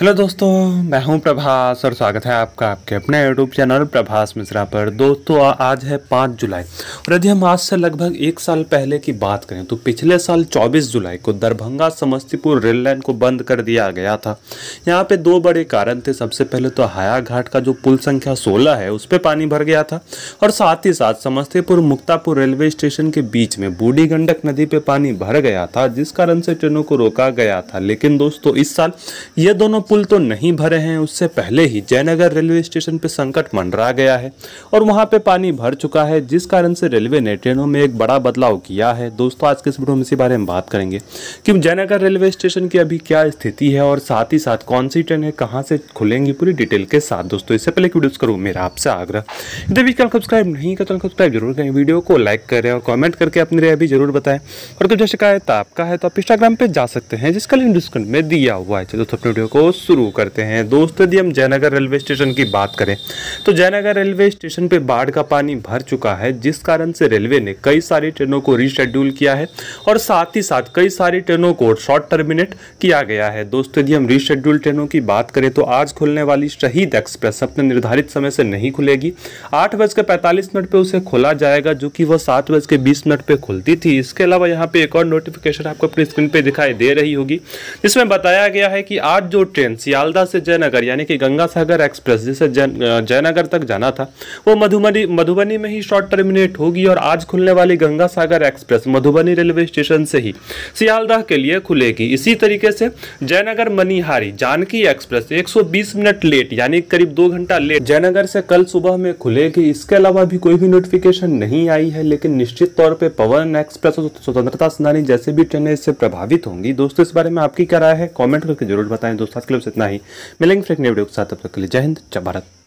hello दोस्तों मैं हूं प्रभास और स्वागत है आपका आपके अपने यूट्यूब चैनल प्रभास मिश्रा पर दोस्तों आज है पाँच जुलाई और यदि हम आज से लगभग एक साल पहले की बात करें तो पिछले साल 24 जुलाई को दरभंगा समस्तीपुर रेल लाइन को बंद कर दिया गया था यहाँ पे दो बड़े कारण थे सबसे पहले तो हायाघाट का जो पुल संख्या सोलह है उस पर पानी भर गया था और साथ ही साथ समस्तीपुर मुक्तापुर रेलवे स्टेशन के बीच में बूढ़ी गंडक नदी पर पानी भर गया था जिस कारण से ट्रेनों को रोका गया था लेकिन दोस्तों इस साल ये दोनों पुल तो नहीं भरे हैं उससे पहले ही जयनगर रेलवे स्टेशन पर संकट मंडरा गया है और वहाँ पे पानी भर चुका है जिस कारण से रेलवे ने ट्रेनों में एक बड़ा बदलाव किया है दोस्तों आज के इस वीडियो में इसी बारे में बात करेंगे कि जयनगर रेलवे स्टेशन की अभी क्या स्थिति है और साथ ही साथ कौन सी ट्रेन है कहाँ से खुलेंगी पूरी डिटेल के साथ दोस्तों इससे पहले वीडियोज़ करूँ मेरा आपसे आग्रह यदि कल सब्सक्राइब नहीं कर तो सब्सक्राइब जरूर करें वीडियो को लाइक करें और कॉमेंट करके अपनी राय भी जरूर बताएं और कुछ शिकायत तो आपका है तो आप इंस्टाग्राम पर जा सकते हैं जिसका लिंक डिस्क्रिप्ट में दिया हुआ है दोस्तों अपने वीडियो को शुरू करते हैं दोस्त यदि हम जयनगर रेलवे स्टेशन की बात करें तो जयनगर रेलवे स्टेशन पे बाढ़ का पानी भर चुका है जिस कारण से रेलवे ने कई सारी ट्रेनों को रिशेड्यूल किया है और साथ ही साथ कई सारी ट्रेनों को शॉर्ट टर्मिनेट किया गया है दोस्तों यदि हम रिशेड्यूल ट्रेनों की बात करें तो आज खुलने वाली शहीद एक्सप्रेस अपने निर्धारित समय से नहीं खुलेगी आठ बजकर पैंतालीस मिनट पर उसे खोला जाएगा जो कि वह सात बजकर बीस मिनट पर खुलती थी इसके अलावा यहाँ पे एक और नोटिफिकेशन आपको अपनी स्क्रीन पर दिखाई दे रही होगी जिसमें बताया गया है कि आज जो ट्रेन ट्रेन सियालदा से जयनगर यानी कि गंगा सागर एक्सप्रेस जिसे जयनगर तक जाना था वो मधुबनी मधुबनी में ही शॉर्ट टर्मिनेट होगी और आज खुलने वाली Ganga Sagar express Madhubani railway station से ही सियालदाह के लिए खुलेगी इसी तरीके से जयनगर मनिहारी जानकी एक्सप्रेस एक मिनट लेट यानी करीब दो घंटा लेट जयनगर से कल सुबह में खुलेगी इसके अलावा भी कोई भी नोटिफिकेशन नहीं आई है लेकिन निश्चित तौर पर पवन एक्सप्रेस और स्वतंत्रता सेनानी जैसे भी ट्रेनें इससे प्रभावित होंगी दोस्तों इस बारे में आपकी क्या राय है कमेंट करके जरूर बताएं दोस्तों फिलहाल इतना ही मिलेंगे फिर एक नए वीडियो के साथ तब तक के लिए जय हिंद जय भारत